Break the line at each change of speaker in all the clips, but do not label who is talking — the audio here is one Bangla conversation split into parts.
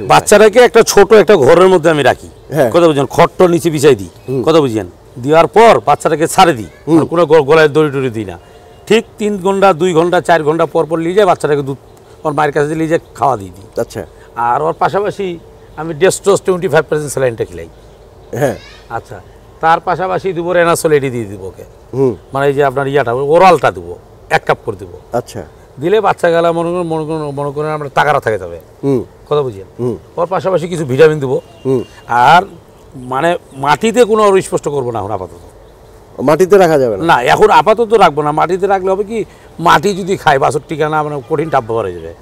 আছে
বাচ্চাটাকে একটা ছোট একটা ঘরের মধ্যে আমি রাখি হ্যাঁ। কথা বুঝলেন খট্ট নিচে বিছাই দিই কথা বুঝলেন দেওয়ার পর বাচ্চাটাকে ছাড়ে দিই কোনো গলায় দড়ি টড়ি দিই না ঠিক তিন ঘন্টা দুই ঘন্টা চার ঘন্টা পর পর নিয়ে যায় বাচ্চাটাকে দুধ ওর মায়ের কাছে নিয়ে যায় খাওয়া দিই দিই আচ্ছা আর ওর পাশাপাশি আমি ডেস্টোস টোয়েন্টি ফাইভ পার্সেন্ট স্যালাইনটা খেলাই
হ্যাঁ আচ্ছা
তার পাশাপাশি দুপুর এনাসোল এটি দিয়ে দিব ওকে মানে এই যে আপনার ইয়াটা ওরালটা দেবো এক কাপ করে দেবো আচ্ছা দিলে বাচ্চা গেলা মনে করুন মনে করুন মনে করেন আমরা তাকারা থাকে যাবে কথা বুঝিয়েন ওর পাশাপাশি কিছু ভিটামিন দেবো আর মানে মাটিতে কোনো আর স্পষ্ট করবো না এখন আপাতত
মাটিতে রাখা যাবে না এখন
আপাতত রাখবো না মাটিতে রাখলে হবে কি মাটি যদি খায় টিকা না মানে কঠিন টাপ হয়ে যাবে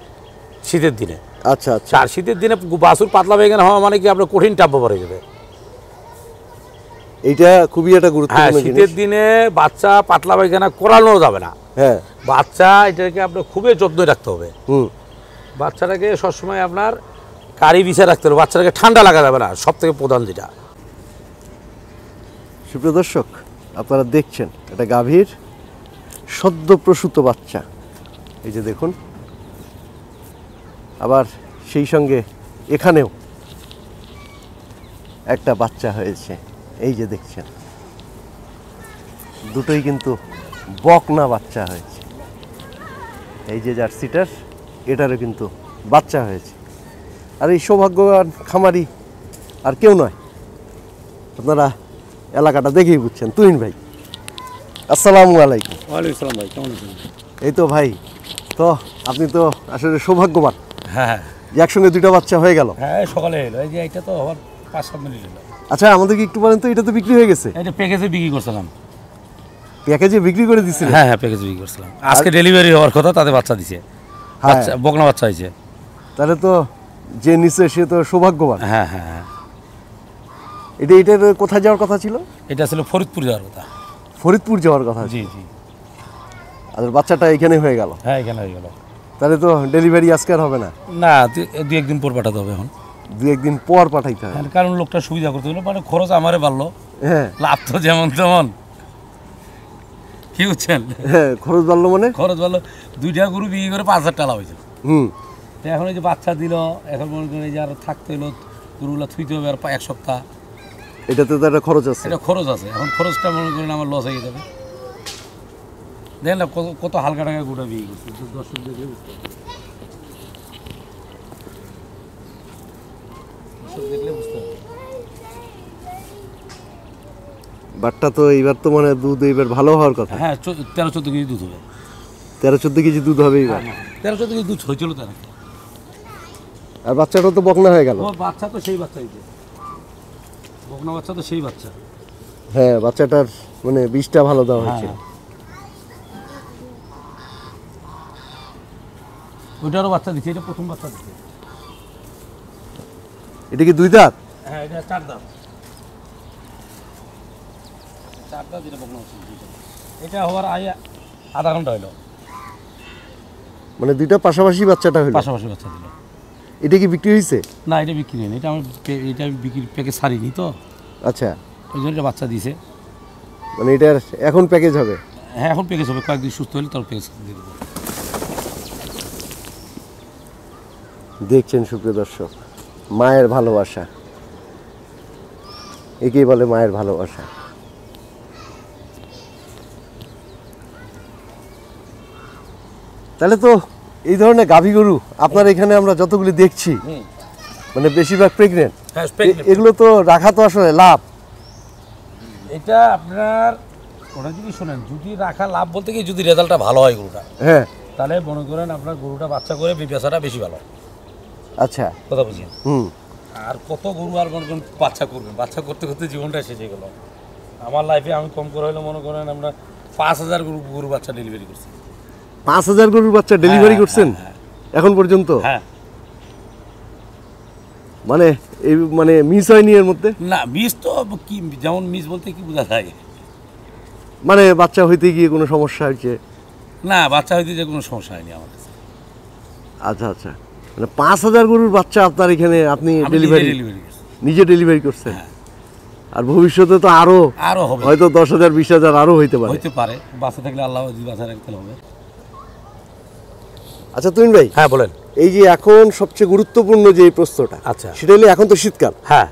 শীতের দিনে আচ্ছা আচ্ছা আর শীতের দিনে বাসুর পাতলা বেগান হওয়া মানে কি আপনার কঠিন টাপ হয়ে যাবে এটা
খুবই একটা গুরুত্বপূর্ণ হ্যাঁ, শীতের
দিনে বাচ্চা পাতলা পায়খানা করানো যাবে না হ্যাঁ বাচ্চা এটাকে আপনার খুবই যত্ন রাখতে হবে হুম বাচ্চাটাকে সবসময় আপনার কারি বিছা রাখতে হবে বাচ্চাটাকে ঠান্ডা লাগা যাবে না সব থেকে প্রধান যেটা
সুপ্রিয় দর্শক আপনারা দেখছেন এটা গাভীর সদ্য প্রসূত বাচ্চা এই যে দেখুন আবার সেই সঙ্গে এখানেও একটা বাচ্চা হয়েছে এই যে দেখছেন দুটোই কিন্তু বকনা বাচ্চা হয়েছে এই যে জার্সিটার এটারও কিন্তু বাচ্চা হয়েছে আর এই সৌভাগ্যবান খামারি আর কেউ নয় আপনারা এলাকাটা দেখেই বুঝছেন তুহিন ভাই আসসালামু আলাইকুম ওয়ালাইকুম ভাই কেমন আছেন এই তো ভাই তো আপনি তো আসলে সৌভাগ্যবান হ্যাঁ, হ্যাঁ। একসঙ্গে দুইটা বাচ্চা হয়ে গেল
হ্যাঁ সকালে এলো এই যে এটা তো আবার পাঁচ সাত মিনিট এলো
আচ্ছা আমাদেরকে একটু বলেন তো এটা তো বিক্রি হয়ে গেছে এটা প্যাকেজে বিক্রি করছিলাম প্যাকেজে বিক্রি করে দিছিলেন হ্যাঁ হ্যাঁ প্যাকেজে বিক্রি করছিলাম আজকে ডেলিভারি
হওয়ার কথা তাদের বাচ্চা দিছে আচ্ছা বকনা বাচ্চা হয়েছে তাহলে তো যে নিচে
সে তো সৌভাগ্যবান হ্যাঁ হ্যাঁ হ্যাঁ এটা এটার কোথায় যাওয়ার কথা ছিল এটা ছিল ফরিদপুর যাওয়ার কথা ফরিদপুর যাওয়ার কথা জি জি আর আচ্ছা, বাচ্চাটা এখানে হয়ে গেল হ্যাঁ এখানে হয়ে গেল তাহলে তো ডেলিভারি আজকে আর হবে না না দু একদিন পর পাঠাতে হবে এখন দু একদিন পর পাঠাইতে হয়
কারণ লোকটা সুবিধা করতে হলো মানে খরচ আমারে বাড়লো হ্যাঁ লাভ তো যেমন তেমন কি বুঝছেন হ্যাঁ খরচ বাড়লো মানে খরচ বাড়লো দুইটা গরু বিক্রি করে পাঁচ হাজার টাকা হয়েছিল হুম তো এখন এই যে বাচ্চা দিল এখন মনে করেন যে আর থাকতে হলো গরুগুলো থুইতে হবে আর এক সপ্তাহ
এটাতে তো একটা খরচ আছে এটা
খরচ আছে এখন খরচটা মনে করেন আমার লস হয়ে যাবে দেখেন না কত হালকা টাকা গোটা বিয়ে করছে দর্শক দেখে বুঝতে দর্শক
বাটটা তো এইবার তো মানে দুধ এইবার ভালো হওয়ার কথা
হ্যাঁ তেরো চোদ্দ কেজি দুধ হবে
তেরো চোদ্দ কেজি দুধ হবে এইবার হ্যাঁ, হ্যাঁ।
তেরো চোদ্দ কেজি দুধ হয়েছিল তার
আর বাচ্চাটা তো বকনা হয়ে গেল
বাচ্চা তো সেই বাচ্চাই বকনা বাচ্চা তো সেই বাচ্চা
হ্যাঁ বাচ্চাটার মানে বিষটা ভালো দেওয়া হ্যাঁ, হয়েছে
ওইটারও বাচ্চা দিচ্ছে এটা প্রথম বাচ্চা দিচ্ছে
এটা কি দুই দাঁত হ্যাঁ এটা চার দাঁত
এটা বকনা এটা আধা ঘন্টা হলো
মানে দুইটা পাশাপাশি বাচ্চাটা হলো পাশাপাশি বাচ্চা দিল এটা কি বিক্রি হয়েছে
না এটা বিক্রি হয়নি এটা আমি এটা আমি বিক্রি প্যাকেজ সারিনি তো আচ্ছা ওই জন্য বাচ্চা দিয়েছে
মানে এটার এখন প্যাকেজ হবে
হ্যাঁ এখন প্যাকেজ হবে কয়েকদিন সুস্থ হলে তার প্যাকেজ দিয়ে দেবো
দেখছেন সুপ্রিয় দর্শক মায়ের ভালোবাসা একেই বলে মায়ের ভালোবাসা তাহলে তো এই ধরনের গাভী গরু আপনার এখানে আমরা যতগুলি দেখছি মানে বেশিরভাগ প্রেগনেন্ট হ্যাঁ, এগুলো তো রাখা তো আসলে লাভ
এটা আপনার ওটা যদি শোনেন যদি রাখা লাভ বলতে গিয়ে যদি রেজাল্টটা ভালো হয় গরুটা হ্যাঁ তাহলে মনে করেন আপনার গরুটা বাচ্চা করে বেচাটা বেশি ভালো আচ্ছা কথা বুঝিয়ে হুম আর কত গরু আর কোন বাচ্চা করবে বাচ্চা করতে করতে জীবনটা শেষে গেল আমার লাইফে আমি কম করে হলে মনে করেন আমরা পাঁচ হাজার গরু গরু বাচ্চা ডেলিভারি করছি
পাঁচ হাজার গরুর বাচ্চা ডেলিভারি হ্যাঁ, হ্যাঁ, করছেন হ্যাঁ। এখন পর্যন্ত হ্যাঁ মানে এই মানে মিস হয়নি এর মধ্যে না মিস তো কি যেমন মিস বলতে কি বোঝা যায় মানে বাচ্চা হইতে গিয়ে কোনো সমস্যা হয়েছে
না বাচ্চা হইতে গিয়ে কোনো সমস্যা হয়নি আমার
আচ্ছা আচ্ছা মানে পাঁচ হাজার গরুর বাচ্চা আপনার এখানে আপনি ডেলিভারি নিজে ডেলিভারি করছেন হ্যাঁ। আর ভবিষ্যতে তো আরো আরো হবে হয়তো দশ হাজার বিশ হাজার আরো হইতে পারে হইতে
পারে থাকলে আল্লাহ বাসা রাখতে হবে
আচ্ছা তুমি ভাই হ্যাঁ বলেন এই যে এখন সবচেয়ে গুরুত্বপূর্ণ যে প্রশ্নটা আচ্ছা সেটা হলো এখন তো শীতকাল হ্যাঁ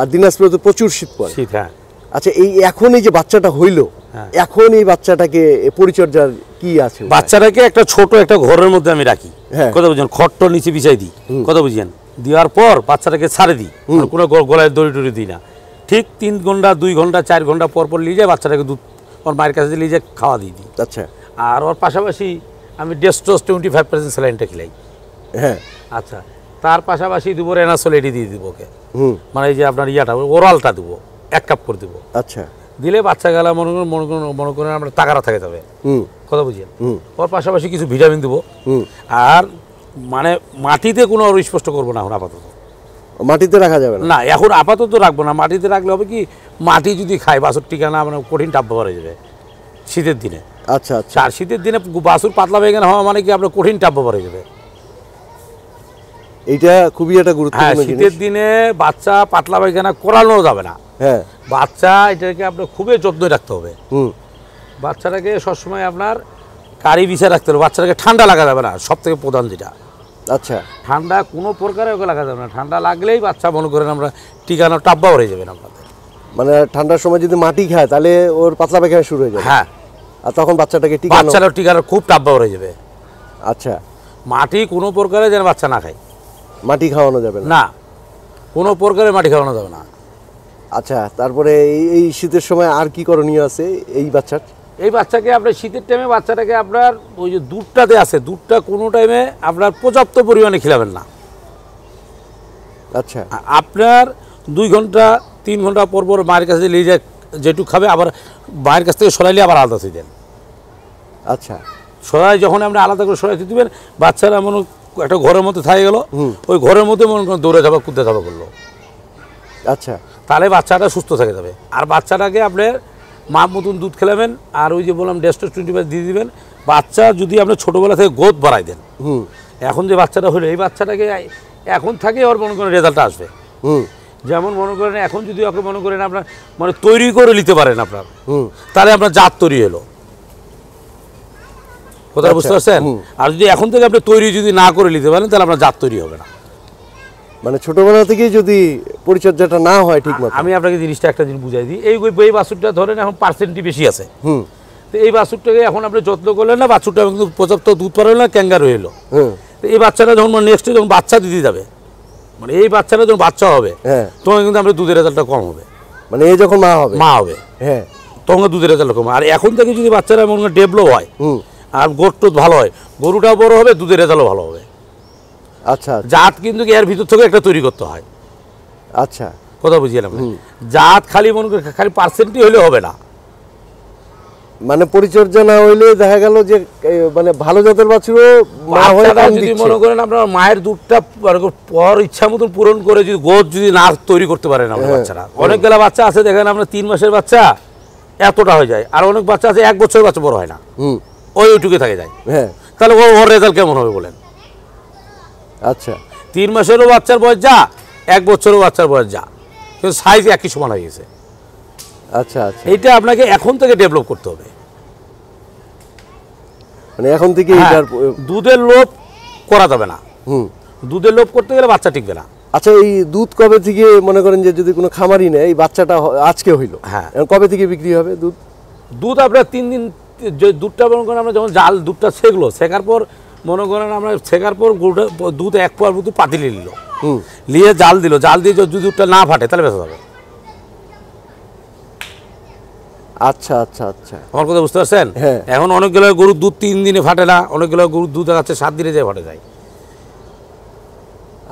আর দিনাজপুরে তো প্রচুর শীত পড়ে শীত হ্যাঁ আচ্ছা এই এখন এই যে বাচ্চাটা হইলো হ্যাঁ। এখন এই বাচ্চাটাকে পরিচর্যার কি আছে বাচ্চাটাকে একটা
ছোট একটা ঘরের মধ্যে আমি রাখি হ্যাঁ। কথা বুঝছেন খট্ট নিচে বিছাই দিই কথা বুঝছেন দেওয়ার পর বাচ্চাটাকে ছাড়ে দিই কোনো গলায় দড়ি টড়ি দিই না ঠিক তিন ঘন্টা দুই ঘন্টা চার ঘন্টা পর পর নিয়ে যায় বাচ্চাটাকে দুধ ওর মায়ের কাছে নিয়ে যায় খাওয়া দিয়ে দিই আচ্ছা আর ওর পাশাপাশি আমি ডেস্টোস টোয়েন্টি ফাইভ পার্সেন্ট স্যালাইনটা খেলাই
হ্যাঁ আচ্ছা
তার পাশাপাশি দুপুর এনাসোল দিয়ে দিব ওকে মানে এই যে আপনার ইয়াটা ওরালটা দেবো এক কাপ করে দেবো আচ্ছা দিলে বাচ্চা গেলা মনে করেন মনে করেন মনে করেন আমরা তাকারা থাকে যাবে কথা বুঝিয়ে ওর পাশাপাশি কিছু ভিটামিন দেবো আর মানে মাটিতে কোনো স্পষ্ট করবো না এখন আপাতত
মাটিতে রাখা যাবে না এখন
আপাতত রাখবো না মাটিতে রাখলে হবে কি মাটি যদি খায় বাসুর ঠিকানা মানে কঠিন টাপ ব্যবহার হয়ে যাবে শীতের দিনে আচ্ছা আচ্ছা আর শীতের দিনে বাসুর পাতলা বেগান হওয়া মানে কি আপনার কঠিন টাপ ব্যবহার হয়ে যাবে এটা খুবই একটা গুরুত্বপূর্ণ হ্যাঁ, শীতের দিনে বাচ্চা পাতলা পায়খানা করানো যাবে না হ্যাঁ বাচ্চা এটাকে আপনার খুবই যত্ন রাখতে হবে হুম বাচ্চাটাকে সবসময় আপনার কারি বিছে রাখতে হবে বাচ্চাটাকে
ঠান্ডা লাগা যাবে না সব থেকে প্রধান যেটা আচ্ছা
ঠান্ডা কোনো প্রকারে ওকে লাগা যাবে না ঠান্ডা লাগলেই বাচ্চা মনে করেন আমরা টিকানো টাব্বা হয়ে যাবেন আপনাদের
মানে ঠান্ডার সময় যদি মাটি খায় তাহলে ওর পাতলা পায়খানা শুরু হয়ে যাবে হ্যাঁ আর তখন বাচ্চাটাকে টিকা বাচ্চাটা
টিকানো খুব টাব্বা হয়ে যাবে আচ্ছা মাটি কোনো প্রকারে যেন বাচ্চা না খায়
মাটি খাওয়ানো যাবে না কোনো প্রকারে মাটি খাওয়ানো যাবে না আচ্ছা তারপরে এই শীতের সময় আর কি করণীয় আছে এই বাচ্চার
এই বাচ্চাকে আপনার শীতের টাইমে বাচ্চাটাকে আপনার ওই যে দুধটাতে আছে দুধটা কোনো টাইমে আপনার পর্যাপ্ত পরিমাণে খেলাবেন না আচ্ছা আপনার দুই ঘন্টা তিন ঘন্টা পর পর মায়ের কাছে নিয়ে যায় যেটুকু খাবে আবার মায়ের কাছ থেকে সরাইলে আবার আলাদা দিয়ে দেন আচ্ছা সরাই যখন আপনি আলাদা করে সরাইতে দেবেন বাচ্চারা মনে একটা ঘরের মধ্যে থাকে গেল ওই ঘরের মধ্যে মনে করেন দৌড়ে যাবে কুদতে যাবে করলো আচ্ছা তাহলে বাচ্চাটা সুস্থ থাকে যাবে আর বাচ্চাটাকে আপনার মা মতন দুধ খেলাবেন আর ওই যে বললাম ডেস্টো টোয়েন্টি ফাইভ দিয়ে দিবেন বাচ্চা যদি আপনি ছোটোবেলা থেকে গোদ বাড়াই দেন এখন যে বাচ্চাটা হলো এই বাচ্চাটাকে এখন থাকে ওর মনে করেন রেজাল্টটা আসবে যেমন মনে করেন এখন যদি ওকে মনে করেন আপনার মানে তৈরি করে নিতে পারেন আপনার তাহলে আপনার জাত তৈরি হলো
কথাটা আচ্ছা, বুঝতে পারছেন
আর যদি এখন থেকে আপনি তৈরি যদি না করে নিতে পারেন তাহলে আপনার জাত তৈরি হবে না মানে ছোটবেলা
থেকেই যদি পরিচর্যাটা না হয় ঠিক মতো আমি আপনাকে জিনিসটা একটা জিনিস বুঝাই দিই
এই এই বাছুরটা ধরেন এখন পার্সেন্টটি বেশি আছে হুম তো এই বাছুরটাকে এখন আপনি যত্ন করলেন না বাছুরটা কিন্তু পর্যাপ্ত দুধ পারল না ক্যাঙ্গার হইলো তো এই বাচ্চাটা যখন নেক্সট মানে যখন বাচ্চা দিতে যাবে মানে এই বাচ্চাটা যখন বাচ্চা হবে হ্যাঁ তখন কিন্তু আপনার দুধের রেজাল্টটা কম হবে মানে এই যখন মা হবে মা হবে হ্যাঁ তখন দুধের রেজাল্ট কম আর এখন থেকে যদি বাচ্চারা মনে ডেভেলপ হয় আর গোট টোত ভালো হয় গরুটাও বড় হবে দুধের রেজালও ভালো হবে আচ্ছা জাত কিন্তু এর ভিতর থেকে একটা তৈরি করতে হয় আচ্ছা কথা বুঝিয়ে জাত খালি মনে করি খালি পার্সেন্টই হলে হবে
না মানে পরিচর্যা না হইলে দেখা গেল যে মানে ভালো জাতের বাছুরও মা হয়ে যদি মনে করেন আপনার
মায়ের দুধটা মানে পর ইচ্ছা মতন পূরণ করে যদি গোদ যদি না তৈরি করতে পারে না হ্যাঁ। বাচ্চারা অনেকগুলো বাচ্চা আছে দেখেন আপনার তিন মাসের বাচ্চা এতটা হয়ে যায় আর অনেক বাচ্চা আছে এক বছরের বাচ্চা বড় হয় না হুম ওই ওইটুকু থাকে যায় হ্যাঁ তাহলে ওর রেজাল্ট কেমন হবে বলেন আচ্ছা তিন মাসেরও বাচ্চার বয়স যা এক বছরও বাচ্চার বয়স যা কিন্তু সাইজ একই সমান হয়ে গেছে আচ্ছা আচ্ছা এটা আপনাকে এখন থেকে ডেভেলপ করতে হবে মানে এখন
থেকে হ্যাঁ, দুধের লোপ করা যাবে না হুম দুধের লোপ করতে গেলে বাচ্চা টিকবে না আচ্ছা এই দুধ কবে থেকে মনে করেন যে যদি কোনো খামারই নেয় এই বাচ্চাটা আজকে হইলো হ্যাঁ কবে থেকে বিক্রি হবে দুধ দুধ আপনার তিন দিন দুধটা মনে করেন আমরা যখন জাল দুধটা সেকলো শেখার
পর মনে করেন আমরা শেখার পর গরুটা দুধ এক পোয়ার মতো পাতিলে নিল নিয়ে জাল দিল জাল দিয়ে যদি দুধটা না ফাটে তাহলে বেঁচে যাবে
আচ্ছা আচ্ছা আচ্ছা
আমার কথা বুঝতে পারছেন হ্যাঁ। এখন অনেকগুলো গরুর দুধ তিন দিনে ফাটে না অনেকগুলো গরুর দুধ দেখাচ্ছে সাত দিনে যায় ফাটে যায়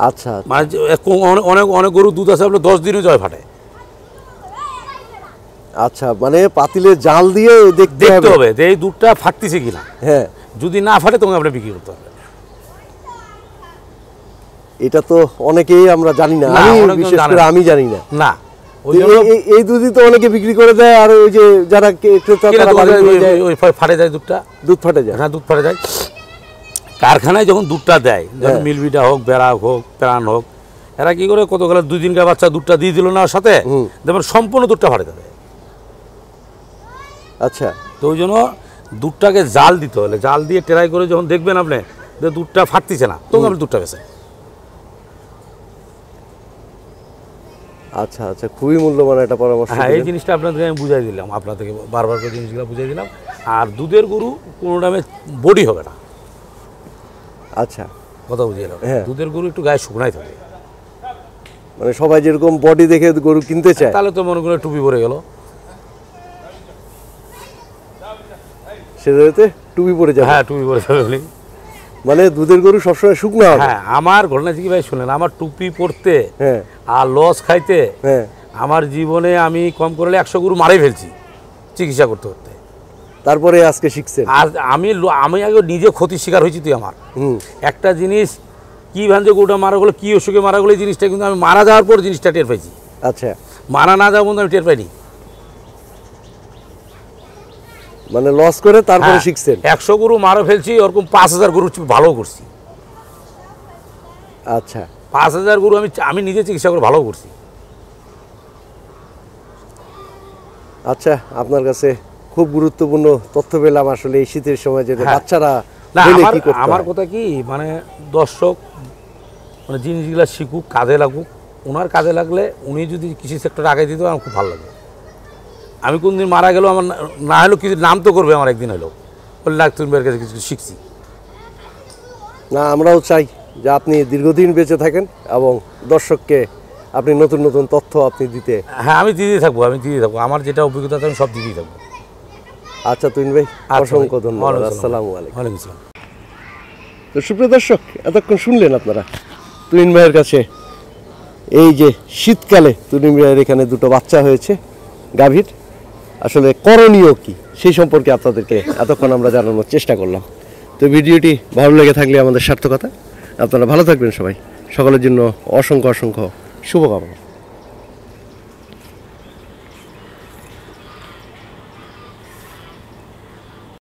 আচ্ছা, আচ্ছা। মানে অনেক অনেক গরুর দুধ আছে আপনার দশ দিনে জয় ফাটে
আচ্ছা মানে পাতিলে জাল দিয়ে দেখতে হবে যে এই দুধটা ফাটতেছে কিনা হ্যাঁ যদি না ফাটে তখন আমরা বিক্রি করতে হবে এটা তো অনেকেই আমরা জানি না আমি বিশেষ করে আমি জানি না না এই দুধই তো অনেকে বিক্রি করে দেয় আর ওই যে যারা
ওই ফাটে যায় দুধটা দুধ ফাটে যায় হ্যাঁ দুধ ফাটে যায় কারখানায় যখন দুধটা দেয় যখন হ্যাঁ। মিলবিটা হোক বেড়া হোক প্রাণ হোক এরা কি করে কতকাল দুই দিনকার বাচ্চা দুধটা দিয়ে দিল না সাথে যেমন সম্পূর্ণ দুধটা ফাটে দেবে আচ্ছা তো ওই জন্য দুধটাকে জাল দিতে হলে জাল দিয়ে টেরাই করে যখন দেখবেন আপনি যে দুধটা ফাটতিছে না তখন আপনি দুধটা বেছে
আচ্ছা আচ্ছা খুবই মূল্যবান একটা পরামর্শ হ্যাঁ এই
জিনিসটা আপনাদেরকে আমি বুঝাই দিলাম আপনাদেরকে বারবার করে জিনিসগুলো বুঝাই দিলাম আর দুধের গরু কোনো দামে বডি হবে না
আচ্ছা কথা বুঝিয়ে হ্যাঁ দুধের গরু একটু গায়ে শুকনাই থাকে মানে সবাই যেরকম বডি দেখে গরু কিনতে চায় তাহলে তো মনে করে টুপি পরে গেল সেটাতে টুপি পরে যাবে হ্যাঁ টুপি পরে যাবে মানে দুধের গরু সবসময় শুকনো হবে হ্যাঁ
আমার ঘটনা কি ভাই শুনেন আমার টুপি পরতে হ্যাঁ আর লস খাইতে হ্যাঁ আমার জীবনে আমি কম করলে একশো গরু মারাই ফেলছি চিকিৎসা করতে করতে
তারপরে আজকে শিখছে আর
আমি আমি আগে নিজে ক্ষতির শিকার হয়েছি তুই আমার একটা জিনিস কী ভাঞ্জে গরুটা মারা গেলো কী অসুখে মারা গেলো এই জিনিসটা কিন্তু আমি মারা যাওয়ার পর জিনিসটা টের পাইছি আচ্ছা মারা না যাওয়া পর্যন্ত আমি টের পাইনি
মানে লস করে তারপরে হ্যাঁ, শিখছেন
একশো গরু মারা ফেলছি ওরকম পাঁচ হাজার গরু ভালো করছি আচ্ছা পাঁচ হাজার গরু আমি আমি
নিজে চিকিৎসা করে ভালো করছি আচ্ছা আপনার কাছে খুব গুরুত্বপূর্ণ তথ্য পেলাম আসলে এই শীতের সময় যে হ্যাঁ। বাচ্চারা আমার
কথা কি মানে দর্শক মানে জিনিসগুলো শিখুক কাজে লাগুক ওনার কাজে লাগলে উনি যদি কৃষি সেক্টরে আগে দিত আমার খুব ভালো লাগে আমি কোনদিন মারা গেলেও আমার না হলেও কিছু নাম তো করবে আমার একদিন হলেও তুমি তুমির কাছে কিছু শিখছি
না আমরাও চাই যে আপনি দীর্ঘদিন বেঁচে থাকেন এবং দর্শককে আপনি নতুন নতুন তথ্য আপনি দিতে
হ্যাঁ আমি দিতে থাকবো আমি দিতে থাকবো আমার যেটা অভিজ্ঞতা আছে আমি সব
দিতেই থাকবো আচ্ছা তুমি ভাই আচ্ছা অসংখ্য ধন্যবাদ আসসালামু আলাইকুম আসসালাম তো সুপ্রিয় দর্শক এতক্ষণ শুনলেন আপনারা তুইন ভাইয়ের কাছে এই যে শীতকালে তুমিন ভাইয়ের এখানে দুটো বাচ্চা হয়েছে গাভীর আসলে করণীয় কি সেই সম্পর্কে আপনাদেরকে এতক্ষণ আমরা জানানোর চেষ্টা করলাম তো ভিডিওটি ভালো লেগে থাকলে আমাদের সার্থকতা আপনারা ভালো থাকবেন সবাই সকলের জন্য অসংখ্য অসংখ্য শুভকামনা